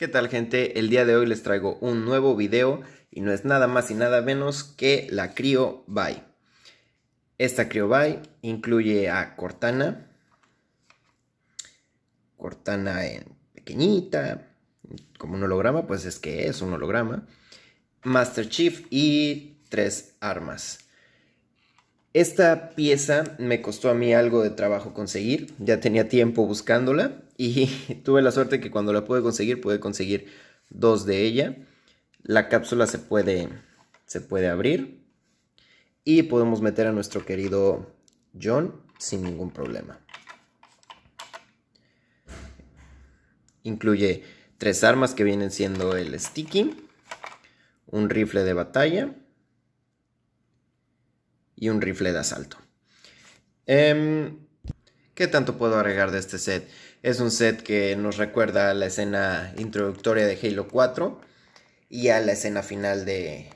¿Qué tal gente? El día de hoy les traigo un nuevo video y no es nada más y nada menos que la Cryo Esta Cryo incluye a Cortana, Cortana en pequeñita, como un holograma, pues es que es un holograma, Master Chief y tres armas. Esta pieza me costó a mí algo de trabajo conseguir, ya tenía tiempo buscándola y tuve la suerte que cuando la pude conseguir pude conseguir dos de ella. La cápsula se puede, se puede abrir y podemos meter a nuestro querido John sin ningún problema. Incluye tres armas que vienen siendo el sticky, un rifle de batalla y un rifle de asalto. Em, ¿Qué tanto puedo agregar de este set? Es un set que nos recuerda a la escena introductoria de Halo 4 y a la escena final de,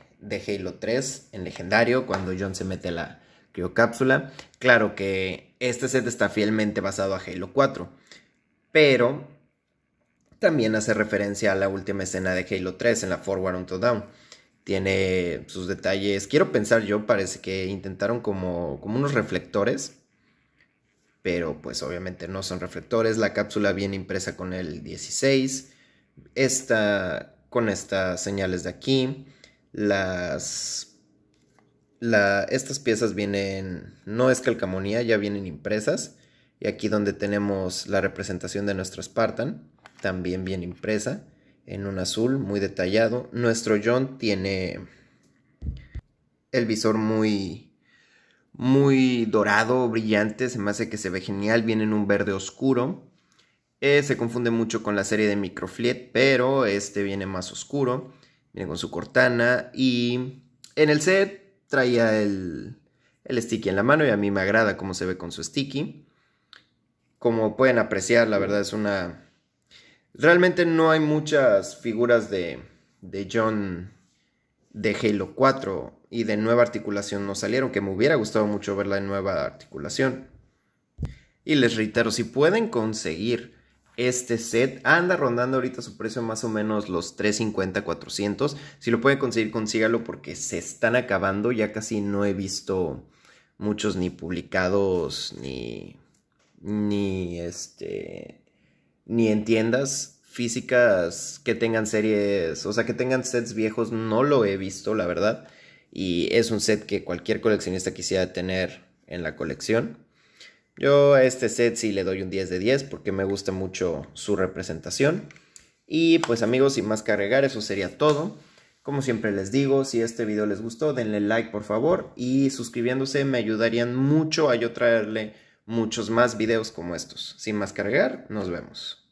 Halo 3 en legendario, cuando John se mete la criocápsula. Claro que este set está fielmente basado a Halo 4, pero también hace referencia a la última escena de Halo 3 en la Forward Unto Down tiene sus detalles. Quiero pensar yo, parece que intentaron como, como unos reflectores, pero pues obviamente no son reflectores. La cápsula viene impresa con el 16, esta, con estas señales de aquí, las... estas piezas vienen, no es calcamonía, ya vienen impresas. Y aquí donde tenemos la representación de nuestro Spartan, también viene impresa en un azul muy detallado. Nuestro John tiene el visor muy muy dorado, brillante, se me hace que se ve genial, viene en un verde oscuro. Eh, se confunde mucho con la serie de Microfliet, pero este viene más oscuro. Viene con su cortana y en el set traía el, el sticky en la mano y a mí me agrada cómo se ve con su sticky. Como pueden apreciar, la verdad es una Realmente no hay muchas figuras de, de John de Halo 4 y de nueva articulación no salieron, que me hubiera gustado mucho ver la nueva articulación. Y les reitero, si pueden conseguir este set, anda rondando ahorita su precio más o menos los 350, 400. Si lo pueden conseguir, consígalo porque se están acabando. Ya casi no he visto muchos ni publicados ni, ni este, ni en tiendas físicas que tengan series, o sea, que tengan sets viejos, no lo he visto, la verdad. Y es un set que cualquier coleccionista quisiera tener en la colección. Yo a este set sí le doy un 10 de 10 porque me gusta mucho su representación. Y pues amigos, sin más que agregar, eso sería todo. Como siempre les digo, si este video les gustó, denle like por favor y suscribiéndose me ayudarían mucho a yo traerle muchos más videos como estos. Sin más cargar, nos vemos.